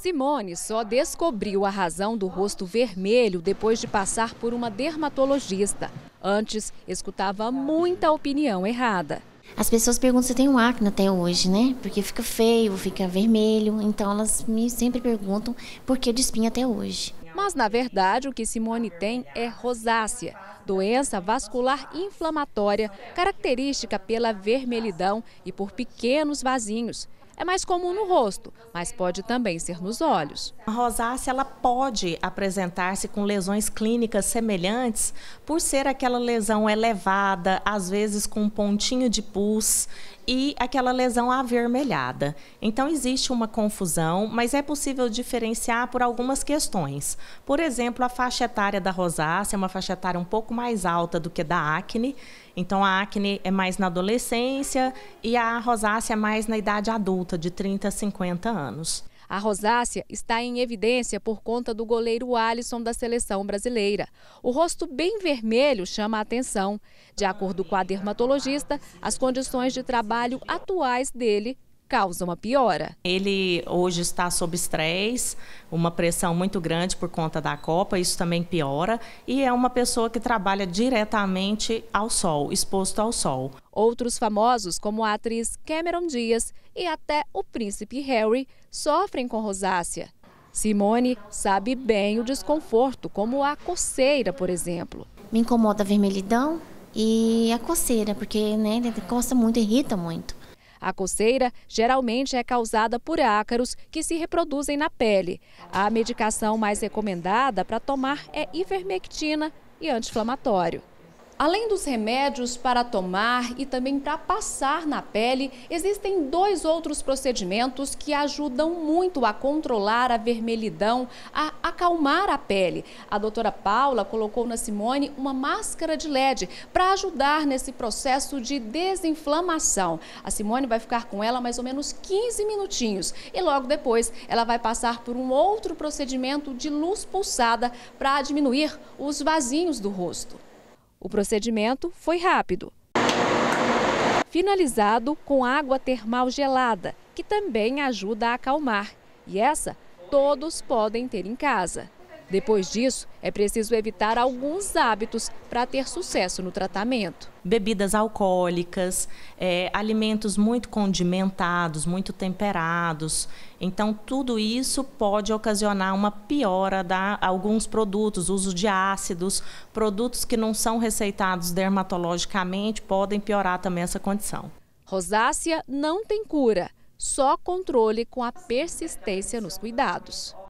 Simone só descobriu a razão do rosto vermelho depois de passar por uma dermatologista. Antes, escutava muita opinião errada. As pessoas perguntam se eu tenho acne até hoje, né? Porque fica feio, fica vermelho. Então elas me sempre perguntam por que eu espinha até hoje. Mas na verdade o que Simone tem é rosácea, doença vascular inflamatória, característica pela vermelhidão e por pequenos vasinhos é mais comum no rosto, mas pode também ser nos olhos. A rosácea ela pode apresentar-se com lesões clínicas semelhantes por ser aquela lesão elevada, às vezes com um pontinho de pus e aquela lesão avermelhada. Então existe uma confusão, mas é possível diferenciar por algumas questões. Por exemplo, a faixa etária da rosácea é uma faixa etária um pouco mais alta do que da acne. Então a acne é mais na adolescência e a rosácea é mais na idade adulta volta de 30 a 50 anos. A rosácea está em evidência por conta do goleiro Alisson da seleção brasileira. O rosto bem vermelho chama a atenção. De acordo com a dermatologista, as condições de trabalho atuais dele causa uma piora. Ele hoje está sob estresse, uma pressão muito grande por conta da Copa, isso também piora, e é uma pessoa que trabalha diretamente ao sol, exposto ao sol. Outros famosos, como a atriz Cameron Diaz e até o príncipe Harry, sofrem com rosácea. Simone sabe bem o desconforto, como a coceira, por exemplo. Me incomoda a vermelhidão e a coceira, porque né, coça muito, irrita muito. A coceira geralmente é causada por ácaros que se reproduzem na pele. A medicação mais recomendada para tomar é ivermectina e anti-inflamatório. Além dos remédios para tomar e também para passar na pele, existem dois outros procedimentos que ajudam muito a controlar a vermelhidão, a acalmar a pele. A doutora Paula colocou na Simone uma máscara de LED para ajudar nesse processo de desinflamação. A Simone vai ficar com ela mais ou menos 15 minutinhos e logo depois ela vai passar por um outro procedimento de luz pulsada para diminuir os vasinhos do rosto. O procedimento foi rápido. Finalizado com água termal gelada, que também ajuda a acalmar. E essa todos podem ter em casa. Depois disso, é preciso evitar alguns hábitos para ter sucesso no tratamento. Bebidas alcoólicas, é, alimentos muito condimentados, muito temperados. Então, tudo isso pode ocasionar uma piora da alguns produtos, uso de ácidos, produtos que não são receitados dermatologicamente podem piorar também essa condição. Rosácea não tem cura, só controle com a persistência nos cuidados.